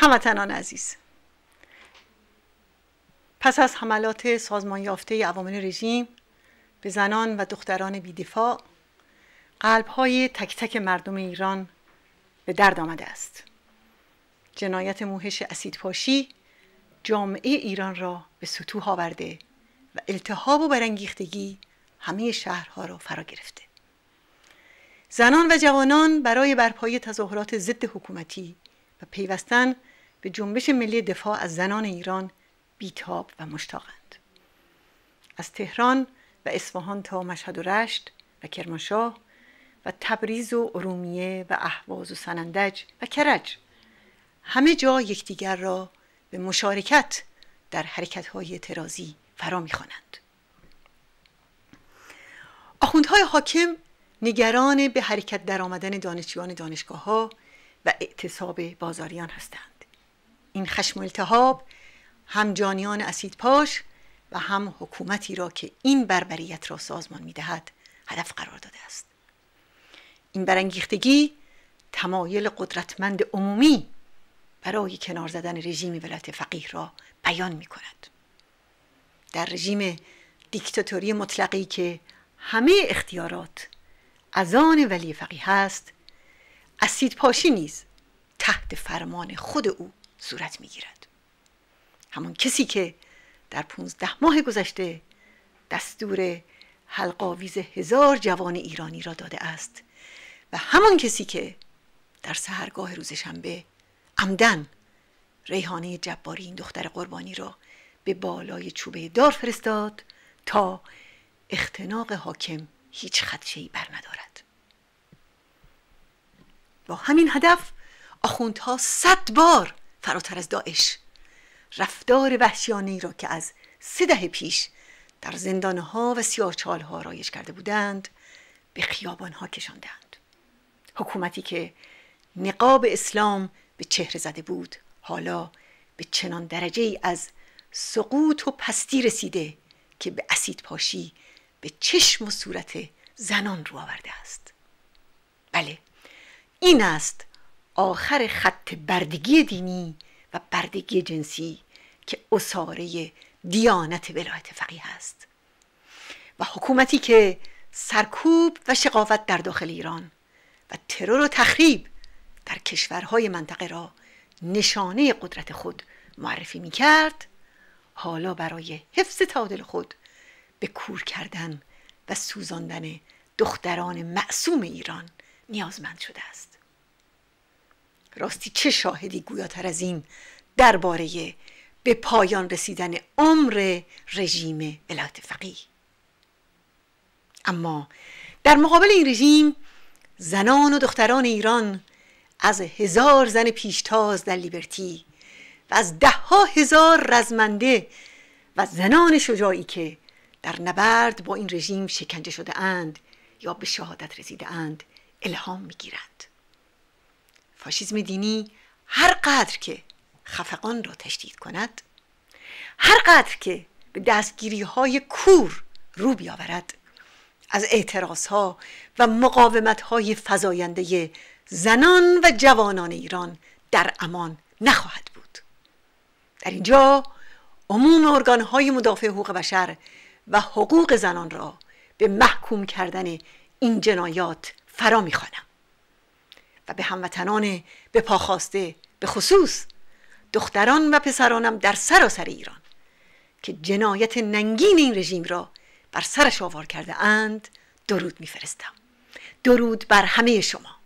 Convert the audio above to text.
هموطنان عزیز پس از حملات سازمان یافته عوامل رژیم به زنان و دختران بیدفاع قلبهای تک تک مردم ایران به درد آمده است جنایت موهش اسیدپاشی جامعه ایران را به سطوح آورده و التهاب و برانگیختگی همه شهرها را فرا گرفته زنان و جوانان برای برپایی تظاهرات ضد حکومتی و پیوستن به جنبش ملی دفاع از زنان ایران بیتاب و مشتاقند از تهران و اصفهان تا مشهد و رشت و کرمانشاه و تبریز و ارومیه و اهواز و سنندج و کرج همه جا یکدیگر را به مشارکت در های ترازی فرا میخوانند آخوندهای حاکم نگران به حرکت درآمدن آمدن دانشجویان دانشگاه ها و اعتصاب بازاریان هستند این خشم و التهاب هم جانیان اسید پاش و هم حکومتی را که این بربریت را سازمان می دهد هدف قرار داده است این برانگیختگی تمایل قدرتمند عمومی برای کنار زدن رژیم ولایت فقیه را بیان می کند در رژیم دیکتاتوری مطلقی که همه اختیارات از آن ولی فقیه هست اسید پاشی نیز تحت فرمان خود او صورت میگیرد همان کسی که در پونزده ماه گذشته دستور حلقاویز هزار جوان ایرانی را داده است و همان کسی که در سهرگاه روز شنبه عمدن ریحانه جباری این دختر قربانی را به بالای چوبه دار فرستاد تا اختناق حاکم هیچ خدشهی بر ندارد با همین هدف آخوندها صد بار فراتر از داعش رفتار ای را که از سه دهه پیش در زندانها و ها رایش کرده بودند به خیابانها کشاندند حکومتی که نقاب اسلام به چهره زده بود حالا به چنان درجه ای از سقوط و پستی رسیده که به اسید پاشی به چشم و صورت زنان رو آورده است بله این است آخر خط بردگی دینی و بردگی جنسی که اصاره دیانت ولایت فقیه است و حکومتی که سرکوب و شقاوت در داخل ایران و ترور و تخریب در کشورهای منطقه را نشانه قدرت خود معرفی می کرد حالا برای حفظ تعادل خود به کور کردن و سوزاندن دختران معصوم ایران نیازمند شده است راستی چه شاهدی گویاتر از این درباره به پایان رسیدن عمر رژیم ولایت فقیه اما در مقابل این رژیم زنان و دختران ایران از هزار زن پیشتاز در لیبرتی و از دهها هزار رزمنده و زنان شجاعی که در نبرد با این رژیم شکنجه شده اند یا به شهادت رسیده اند الهام میگیرند فاشیزم دینی هر قدر که خفقان را تشدید کند هر قدر که به دستگیری های کور رو بیاورد از اعتراض ها و مقاومت های فضاینده زنان و جوانان ایران در امان نخواهد بود در اینجا عموم ارگان های مدافع حقوق بشر و حقوق زنان را به محکوم کردن این جنایات فرا میخوانم و به هموطنان به پاخواسته به خصوص دختران و پسرانم در سراسر ایران که جنایت ننگین این رژیم را بر سرش آوار کرده اند درود میفرستم درود بر همه شما